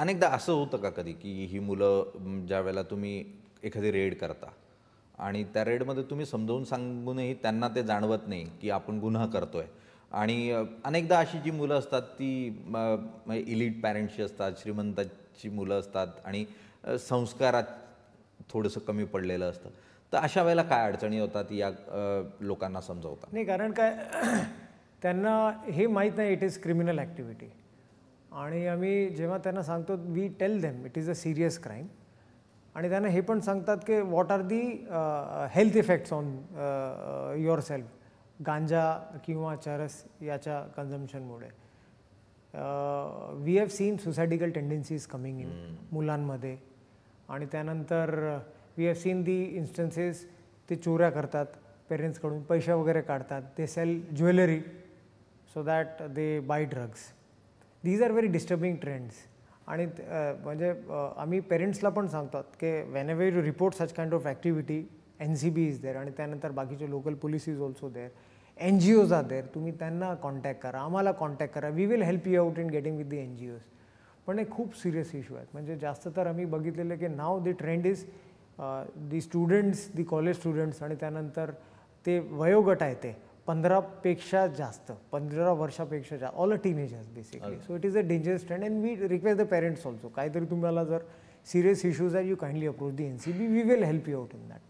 अनेकदा असं होतं का कधी की ही मुलं ज्या वेळेला तुम्ही एखादी रेड करता आणि त्या रेडमध्ये तुम्ही समजावून सांगूनही त्यांना ते जाणवत नाही की आपण गुन्हा करतो आहे आणि अनेकदा अशी जी मुलं असतात ती इलीट पॅरेंट्सची म्हणजे असतात श्रीमंताची मुलं असतात आणि संस्कारात थोडंसं कमी पडलेलं असतं तर अशा वेळेला काय अडचणी होतात या लोकांना समजवतात नाही कारण काय त्यांना हे माहीत नाही इट इज क्रिमिनल ॲक्टिव्हिटी आणि आम्ही जेव्हा त्यांना सांगतो we tell them it is a serious crime आणि त्यांना हे पण सांगतात की what are the health effects on yourself ganja किंवा चरस याच्या कन्झम्पनमुळे we have seen suicidal tendencies coming in मुलांमध्ये आणि त्यानंतर we have seen the instances ते चोऱ्या करतात पेरेंट्सकडून पैसे वगैरे काढतात ते sell jewellery so that they buy drugs these are very disturbing trends आणि म्हणजे आम्ही पेरेंट्सला पण सांगतात की whenever you report such kind of activity N C B is there आणि त्यानंतर बाकीचे local police is also there N G Os are देर तुम्ही त्यांना कॉन्टॅक्ट करा आम्हाला कॉन्टॅक्ट करा we will help you out in getting with the N G Os पण हे खूप सिरियस इश्यू आहेत म्हणजे जास्त तर आम्ही बघितलेलं की now the trend is the students the college students आणि त्यानंतर ते वयोगट आहे ते पंधरापेक्षा जास्त पंधरा वर्षापेक्षा जास्त all a teenagers basically so it is a dangerous trend and we request the parents also काहीतरी तुम्हाला जर serious issues are you kindly approach the N C B we will help you out in that